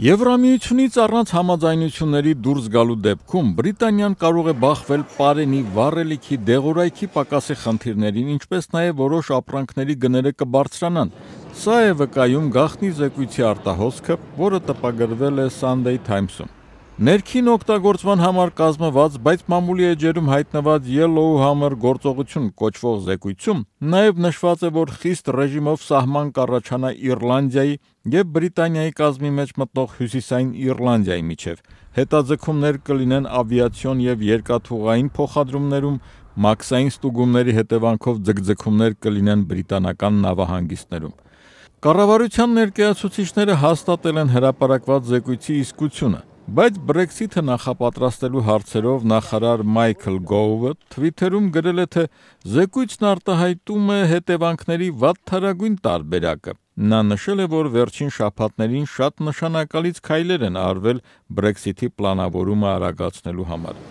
Եվրամիությունից առանց համաձայնությունների դուրս գալու դեպքում Բրիտանիան կարող է բախվել Պարենի վառելիքի դեղորայքի պակասի խնդիրներին, ինչպես նաև որոշ ապրանքների գները կբարձրանան։ Սա է վկայում գախնի զեկույցի արտահոսքը, որը տպագրվել է Sunday Times-ում։ Ներքին օգտագործման համար կազմված, բայց մամուլի էջերում հայտնված Yellowhammer գործողություն կոչվող զեկույցում նաև նշված է, որ խիստ ռեժիմով սահման կառաջանա Իռլանդիայի եւ Բրիտանիայի կազմի մեջ մտնող Հյուսիսային Իռլանդիայի միջև։ Հետաձգումներ կլինեն ավիացիոն եւ երկաթուղային փոխադրումներում, մաքսային ստուգումների հետևանքով ձգձգումներ կլինեն բրիտանական նավահանգիստներում։ Կառավարության ներկայացուցիչները հաստատել են հրապարակված զեկույցի իսկությունը Բայց Brexit-ը նախապատրաստելու հարցերով նախարար Մայքլ Գոուվը Twitter-ում գրել է, թե զեկույցն արտահայտում է հետևանքների վատթարագույն տարբերակը։ Նա նշել է, որ վերջին շաբաթներին շատ նշանակալից քայլեր են արվել Brexit-ի պլանավորումը արագացնելու համար։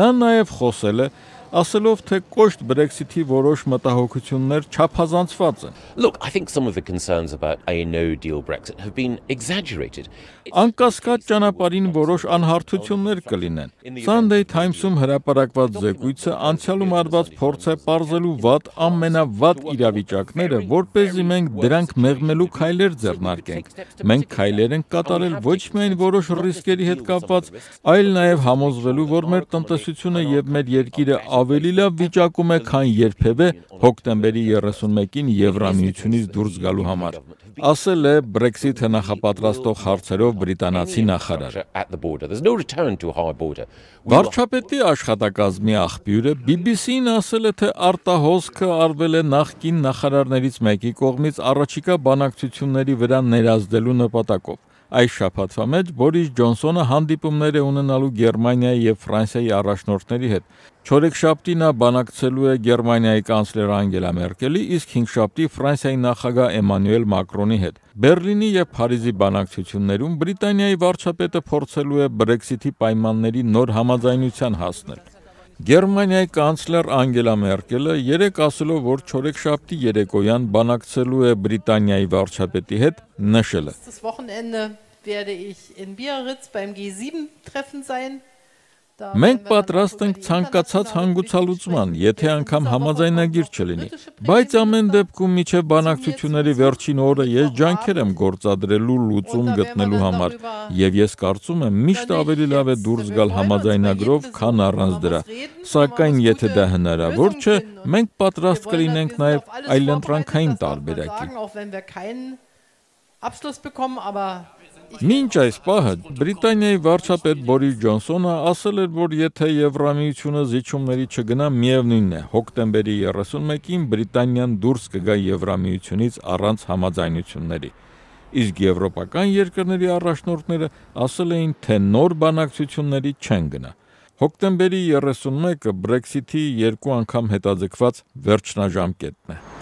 Նա նաև խոսել է ասելով թե կոշտ Brexit-ի որոշ մտահոգություններ չափազանցված են։ Look, I think some of the concerns about a no deal Brexit have been exaggerated. Անկասկած ճանապարհին որոշ անհարթություններ կլինեն։ Sunday Times-ում հրապարակված զեկույցը անցյալում արված փորձ է ողջելու ված ամենավատ իրավիճակները, որ เป զի մենք դրանք մեղմելու քայլեր ձեռնարկենք։ Մենք քայլեր ենք կատարել ոչ միայն որոշ ռիսկերի հետ կապված, այլ նաև համոզվելու, որ մեր տնտեսությունը եւ մեր երկիրը ավելի լավ վիճակում է, քան երբևէ հոկտեմբերի 31-ին Եվրամիությունից դուրս գալու համար, ասել է Brexit-ը նախապատրաստող հարցերով բրիտանացի նախարարը։ Վարչապետի աշխատակազմի աղբյուրը BBC-ին ասել է, թե արտահոսքը արվել է նախկին նախարարներից մեկի կողմից առաջիկա բանակցությունների վրա ներազդելու նպատակով։ Այս շաբաթվա մեջ Բորիս Ջոնսոնը հանդիպումներ է ունենալու Գերմանիայի եւ Ֆրանսիայի առաջնորդների հետ։ Չորեքշաբթի նա բանակցելու է Գերմանիայի կանցլեր Անգելա Մերկելի, իսկ հինգշաբթի Ֆրանսիայի նախագահ Էմանուել Մակրոնի հետ։ Բերլինի եւ Փարիզի բանակցություններում Բրիտանիայի վարչապետը փորձելու է Brexit-ի պայմանների նոր համաձայնության հասնել։ Գերմանիայի կանցլեր Անգելա Մերկելը երեք ասելով, որ չորեքշաբթի երեկոյան բանակցելու է Բրիտանիայի վարչապետի հետ, նշել է. Das Wochenende werde ich in Biarritz beim G7 Treffen sein. Մենք պատրաստ ենք ցանկացած հանգուցալուծման, եթե անգամ համաձայնագիր չլինի, բայց ամեն դեպքում միջև բանակցությունների վերջին օրը ես ջանքեր եմ գործադրելու լուծում գտնելու համար, եւ ես կարծում եմ միշտ ավելի լավ է դուրս գալ համաձայնագրով, քան առանց դրա։ Սակայն եթե դա դե հնարավոր չէ, մենք պատրաստ կլինենք նաեւ այլընտրանքային տարբերակի։ Abschluss bekommen, aber Մինչ այս պահը Բրիտանիայի վարչապետ Բորիս Ջոնսոնը ասել էր, որ եթե Եվրամիությունը զիջումների չգնա, միևնույնն է, հոկտեմբերի 31-ին Բրիտանիան դուրս կգա Եվրամիությունից առանց համաձայնությունների։ Իսկ եվրոպական երկրների առաջնորդները ասել էին, թե նոր բանակցությունների չեն գնա։ Հոկտեմբերի 31-ը Brexit-ի երկու անգամ հետաձգված վերջնաժամկետն է։